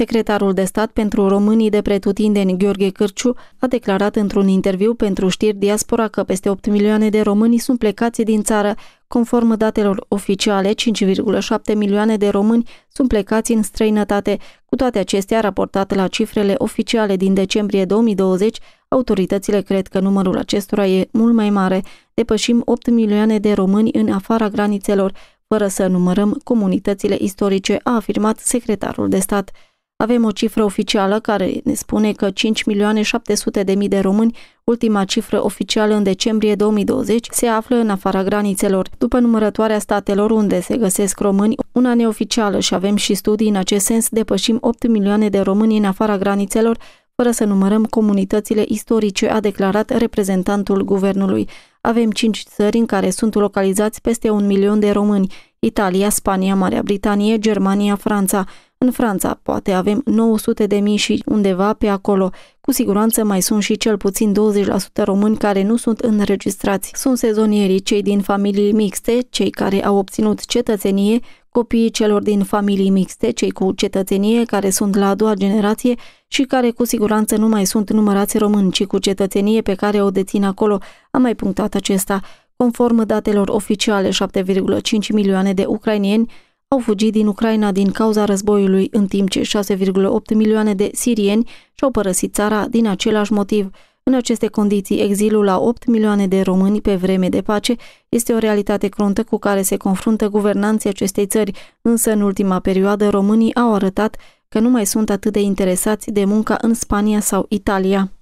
Secretarul de stat pentru românii de pretutindeni Gheorghe Cârciu a declarat într-un interviu pentru știri diaspora că peste 8 milioane de români sunt plecați din țară. Conform datelor oficiale, 5,7 milioane de români sunt plecați în străinătate. Cu toate acestea, raportat la cifrele oficiale din decembrie 2020, autoritățile cred că numărul acestora e mult mai mare. Depășim 8 milioane de români în afara granițelor, fără să numărăm comunitățile istorice, a afirmat secretarul de stat. Avem o cifră oficială care ne spune că 5.700.000 de români, ultima cifră oficială în decembrie 2020, se află în afara granițelor. După numărătoarea statelor unde se găsesc români, una neoficială și avem și studii în acest sens, depășim 8 milioane de români în afara granițelor, fără să numărăm comunitățile istorice, a declarat reprezentantul guvernului. Avem cinci țări în care sunt localizați peste un milion de români, Italia, Spania, Marea Britanie, Germania, Franța. În Franța poate avem 900 de mii și undeva pe acolo. Cu siguranță mai sunt și cel puțin 20% români care nu sunt înregistrați. Sunt sezonierii, cei din familii mixte, cei care au obținut cetățenie, copiii celor din familii mixte, cei cu cetățenie care sunt la a doua generație și care cu siguranță nu mai sunt numărați români, ci cu cetățenie pe care o dețin acolo, a mai punctat acesta. Conform datelor oficiale, 7,5 milioane de ucrainieni au fugit din Ucraina din cauza războiului, în timp ce 6,8 milioane de sirieni și-au părăsit țara din același motiv. În aceste condiții, exilul la 8 milioane de români pe vreme de pace este o realitate cruntă cu care se confruntă guvernanții acestei țări, însă în ultima perioadă românii au arătat că nu mai sunt atât de interesați de munca în Spania sau Italia.